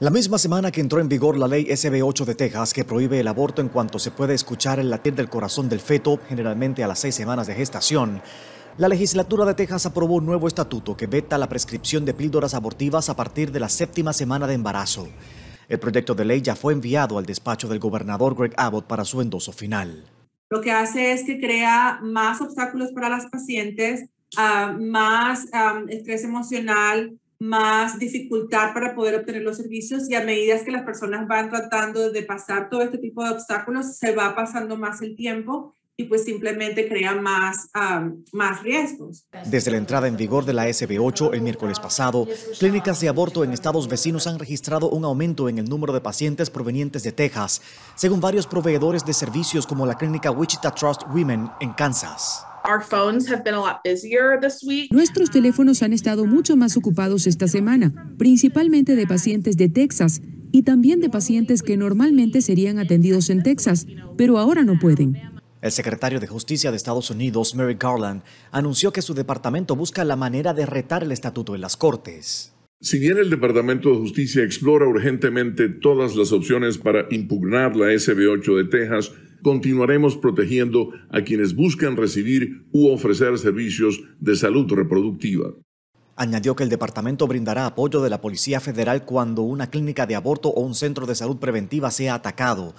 La misma semana que entró en vigor la ley SB8 de Texas que prohíbe el aborto en cuanto se puede escuchar el latir del corazón del feto, generalmente a las seis semanas de gestación, la legislatura de Texas aprobó un nuevo estatuto que veta la prescripción de píldoras abortivas a partir de la séptima semana de embarazo. El proyecto de ley ya fue enviado al despacho del gobernador Greg Abbott para su endoso final. Lo que hace es que crea más obstáculos para las pacientes, ah, más ah, estrés emocional, más dificultad para poder obtener los servicios y a medida que las personas van tratando de pasar todo este tipo de obstáculos, se va pasando más el tiempo y pues simplemente crea más, más riesgos. Desde la entrada en vigor de la SB8 el miércoles pasado, clínicas de aborto en estados vecinos han registrado un aumento en el número de pacientes provenientes de Texas, según varios proveedores de servicios como la clínica Wichita Trust Women en Kansas. Nuestros teléfonos han estado mucho más ocupados esta semana, principalmente de pacientes de Texas y también de pacientes que normalmente serían atendidos en Texas, pero ahora no pueden. El secretario de Justicia de Estados Unidos, Merrick Garland, anunció que su departamento busca la manera de retar el estatuto en las Cortes. Si bien el Departamento de Justicia explora urgentemente todas las opciones para impugnar la SB8 de Texas, continuaremos protegiendo a quienes buscan recibir u ofrecer servicios de salud reproductiva. Añadió que el departamento brindará apoyo de la Policía Federal cuando una clínica de aborto o un centro de salud preventiva sea atacado